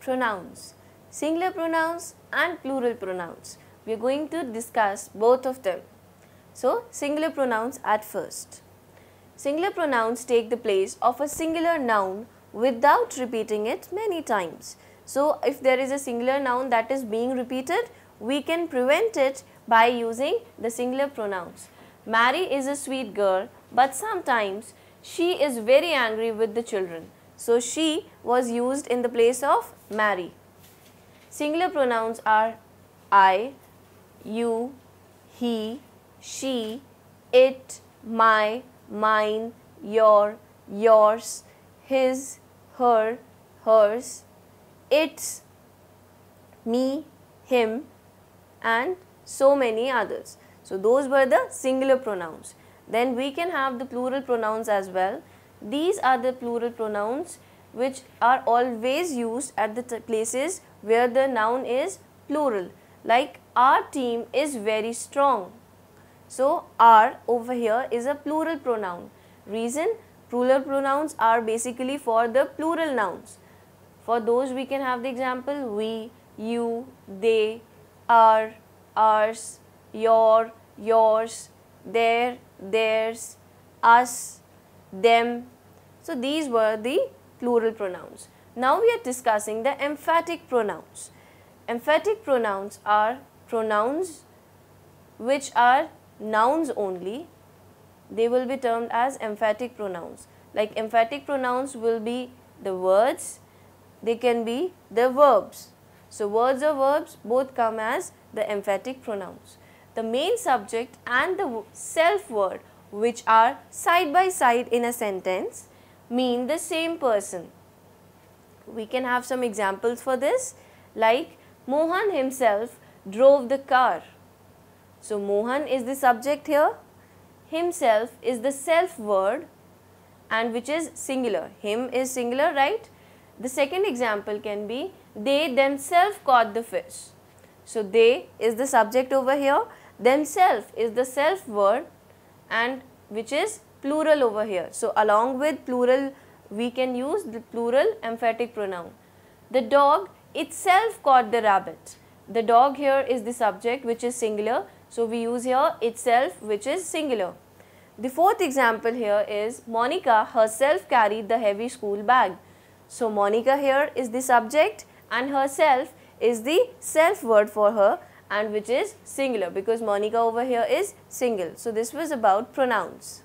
pronouns, singular pronouns and plural pronouns. We are going to discuss both of them. So, singular pronouns at first. Singular pronouns take the place of a singular noun without repeating it many times. So, if there is a singular noun that is being repeated, we can prevent it by using the singular pronouns. Mary is a sweet girl, but sometimes she is very angry with the children. So, she was used in the place of Mary. Singular pronouns are I, you, he, she, it, my, mine, your, yours, his, her, hers, its, me, him and so many others. So, those were the singular pronouns. Then we can have the plural pronouns as well. These are the plural pronouns which are always used at the places where the noun is plural like our team is very strong. So our over here is a plural pronoun. Reason plural pronouns are basically for the plural nouns. For those we can have the example we, you, they, our, ours, your, yours, their, theirs, us, them, so these were the plural pronouns. Now we are discussing the emphatic pronouns. Emphatic pronouns are pronouns which are nouns only. They will be termed as emphatic pronouns. Like emphatic pronouns will be the words, they can be the verbs. So words or verbs both come as the emphatic pronouns. The main subject and the self word which are side by side in a sentence mean the same person. We can have some examples for this like Mohan himself drove the car. So Mohan is the subject here, himself is the self word and which is singular. Him is singular, right? The second example can be they themselves caught the fish. So they is the subject over here, themselves is the self word and which is plural over here. So, along with plural we can use the plural emphatic pronoun. The dog itself caught the rabbit. The dog here is the subject which is singular. So, we use here itself which is singular. The fourth example here is Monica herself carried the heavy school bag. So, Monica here is the subject and herself is the self word for her and which is singular because Monica over here is single. So, this was about pronouns.